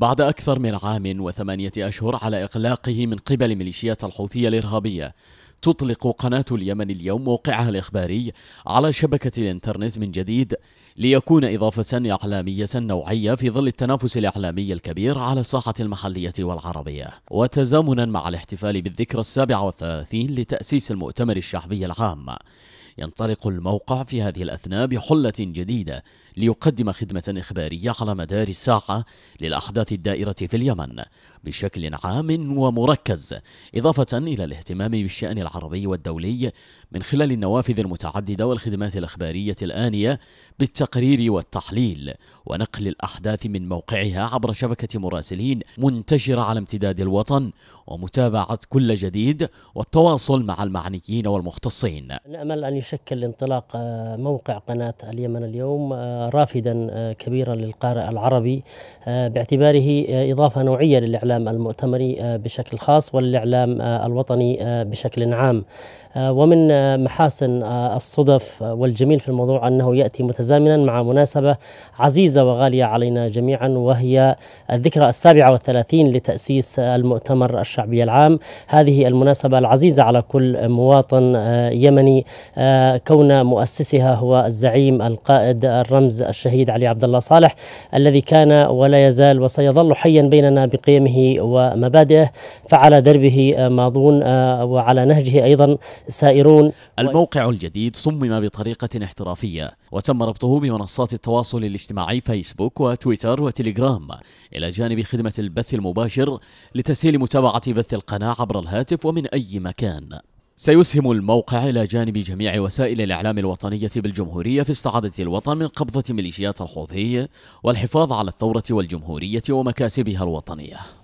بعد أكثر من عام وثمانية أشهر على إغلاقه من قبل ميليشيات الحوثية الإرهابية تطلق قناة اليمن اليوم موقعها الإخباري على شبكة الإنترنت من جديد ليكون إضافة إعلامية نوعية في ظل التنافس الإعلامي الكبير على الساحة المحلية والعربية وتزامنا مع الاحتفال بالذكرى السابعة والثلاثين لتأسيس المؤتمر الشعبي العام ينطلق الموقع في هذه الأثناء بحلة جديدة ليقدم خدمة إخبارية على مدار الساعة للأحداث الدائرة في اليمن بشكل عام ومركز إضافة إلى الاهتمام بالشأن العربي والدولي من خلال النوافذ المتعددة والخدمات الإخبارية الآنية بالتقرير والتحليل ونقل الأحداث من موقعها عبر شبكة مراسلين منتشرة على امتداد الوطن ومتابعة كل جديد والتواصل مع المعنيين والمختصين نأمل أن شكل انطلاق آه، موقع قناة اليمن اليوم آه، رافدا آه، كبيرا للقارئ العربي باعتباره إضافة نوعية للإعلام المؤتمري بشكل خاص وللإعلام الوطني بشكل عام ومن محاسن الصدف والجميل في الموضوع أنه يأتي متزامنا مع مناسبة عزيزة وغالية علينا جميعا وهي الذكرى السابعة والثلاثين لتأسيس المؤتمر الشعبي العام هذه المناسبة العزيزة على كل مواطن يمني كون مؤسسها هو الزعيم القائد الرمز الشهيد علي عبد الله صالح الذي كان ولا يزال وسيظل حيا بيننا بقيمه ومبادئه فعلى دربه ماضون آه، وعلى نهجه أيضا سائرون الموقع الجديد صمم بطريقة احترافية وتم ربطه بمنصات التواصل الاجتماعي فيسبوك وتويتر وتليجرام إلى جانب خدمة البث المباشر لتسهيل متابعة بث القناة عبر الهاتف ومن أي مكان سيسهم الموقع إلى جانب جميع وسائل الإعلام الوطنية بالجمهورية في استعادة الوطن من قبضة ميليشيات الحوثي والحفاظ على الثورة والجمهورية ومكاسبها الوطنية